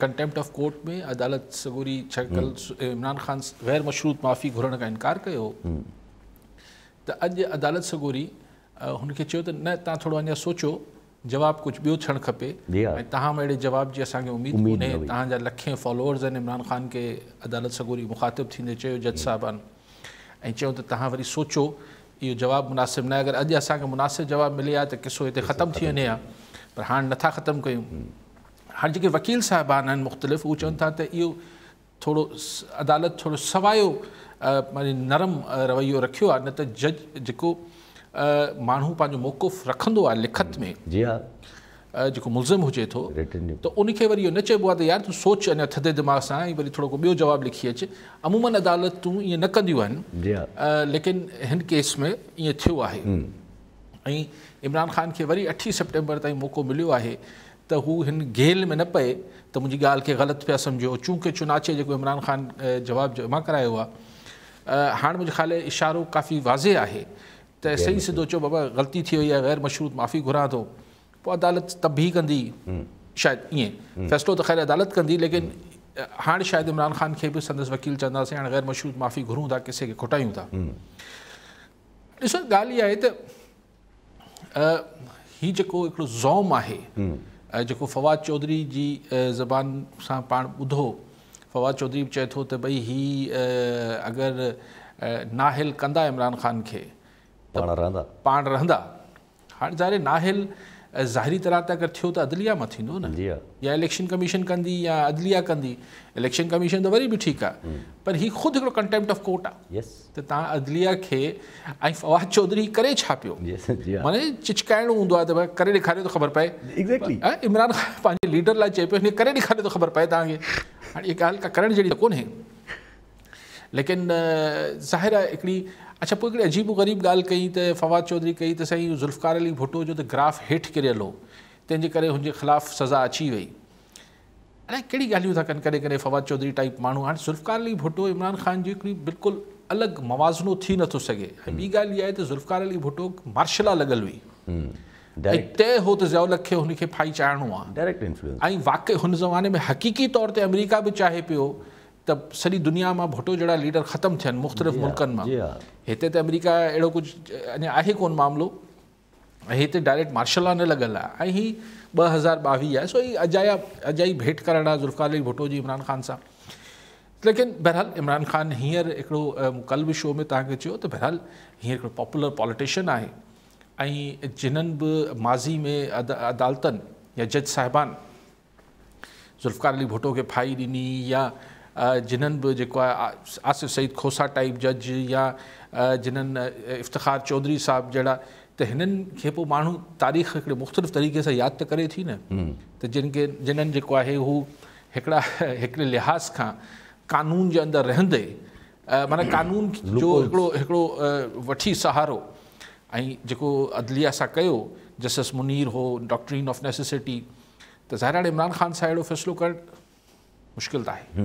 Contempt of court में अदालत सगोरी छकल हम्म। इमरान खान गैर मशरूत माफ़ी घुरण का इनकार कर हम्म। त तो अदालत सगोरी उनके चयो त न तव्हां सोचो जवाब कुछ बो थ खपे ऐं अड़े जवाब की असांखे उम्मीद कोन्हे तहजा लखें फॉलोअर्स इमरान ख़ान के अदालत सगोरी मुखातिब थे जज हम्म। साहबान ऐं तुम त वरी सोचो यो जवाब मुनासिब न अगर अज अस मुनासिब जवाब मिले तो किस्सो किसो खत्म थी वे पर हाँ ना खत्म क्यों हर जॻह वकील साहिबान मुख़्तलिफ़ वो चवन था त अदालत थोरो सवायो माना नरम रवैयो रखियो आहे न त जज जेको माण्हू पंहिंजो मौक़ुफ़ रखंदो लिखत में हम्म। जी हा जेको मुलज़िम हुजे थो त उनखे वरी न चइबो आहे यार तूं सोच अञा थधे दिमाग़ से वो बो जवाब लिखी अच अमूमन अदालतू ये न कंदियूं लेकिन इन केस में ईअं थियो हम्म। इमरान ख़ान के वरी अठी सेप्टेम्बर तौको मिलो है तो इन गेल में न पे तो मुझी ॻाल्हि के गलत पे समझो चूंकि चुनाचे जेको इमरान ख़ान जवाब जमा कराया आहे हाणे मुंहिंजे ख़्याल इशारो काफ़ी वाज़े है त सही सीधो चयो बाबा ग़लती थी वई आहे ग़ैर मशरूत माफ़ी घुरा थो पोइ अदालत तबही कंदी हम्म। शायदि ईअं हम्म। फ़ैसिलो त ख़ैर अदालत कंदी लेकिन हाँ शायद इमरान ख़ान के भी संदसि वकील चवंदासीं हाणे ग़ैर मशरूत माफ़ी घुरूँ था किसे खे खुटायूं था ॾिसो ॻाल्हि इहा आहे त हीउ जेको हिकिड़ो ऐं जेको फवाद चौधरी जी ज़बान सां पाण ॿुधो फवाद चौधरी बि चए थो त भई ही अगरि नाहिल कंदा इमरान ख़ान खे पाण रहंदा हाणे जॾहिं नाहिल ज़ाहिरी तरह अगर थो तो अदलिया मां न या इलेक्शन कमीशन कंदी या अदलिया कंदी इलेक्शन कमीशन तो वरी भी ठीक है हम्म। पर हीउ ख़ुदि कंटेम्प्ट ऑफ कोर्ट आहे त अदलिया खे फवाद चौधरी कर छा पियो माना चिचकाइणो हूंदो आहे त भई करे ॾेखारियो इमरान ख़ान पंहिंजे लीडर लाइ चए पियो हिन करे ख़बर पे तव्हांखे हाणे इहा ॻाल्हि का करण जहिड़ी त कोन्हे लेकिन ज़ाहिर आहे हिकिड़ी अच्छा पोइ अजीब ग़रीब ॻाल्हि कई त फवाद चौधरी कई तो सही ज़ुल्फकार अली भुटो जो ग्राफ हेठ किरियल हो तंहिंजे करे हुनजे सज़ा अची वई अलाए कहिड़ी ॻाल्हियूं था कनि फवाद चौधरी टाइप माण्हू हाँ ज़ुल्फकार अली भुट्टो इमरान ख़ान जी बिल्कुल अलग अलॻि मवाज़नो थी नथो सघे ऐं ॿी ॻाल्हि इहा ज़ुल्फकार अली भुटो मार्शला लगल हुई हम्म, तय हो तो ज़ियाउल खे हुनखे फाई चाढ़णो आहे वाक़ई उन ज़माने में हक़ीक़ी तौर पर अमेरिका भी चाहे पो त सारी दुनिया में भुटो जड़ा लीडर खत्म थियनि मुख़्तलिफ़ मुल्कनि मां हिते त अमेरिका अड़ो कुछ अञा आहे कोन मामिलो डायरेक्ट मार्शल लॉ न लगल आहे ऐं हीउ हज़ार बवी आहे सो हीअ अजाया अजाई भेंट करणु ज़ुल्फ़ार अली भुटो की इमरान ख़ान सा लेकिन बहरहाल इमरान ख़ान हिंसर हिकिड़ो कल बि शो में तव्हांखे चयो त बहरहाल हींअर पॉपुलर पॉलिटिशन है ऐं भी माज़ी में अद अदालतन या जज साहबान ज़ुल्फ़ार अली भुट्टो के फाई दिनी या जिन्हनि भी जो आसिफ़ सईद खोसा टाइप जज या जिन्हनि इफ्तार चौधरी साहब जड़ा तो हिननि खे तारीख़ हिकिड़े मुख़्तलिफ़ तरीक़े से याद तो करे थी न हम्म। त जिन खे जिन्हनि जेको लिहाज़ का कानून के अंदर रहंदे माना कानून जो वी सहारो जो अदलिया सां जस्टिस मुनीर हो डॉक्ट्रीन ऑफ नेसेसिटी तो ज़ाहिर इमरान ख़ान सां अहिड़ो फ़ैसिलो करणु मुश्किल तो है हम्म।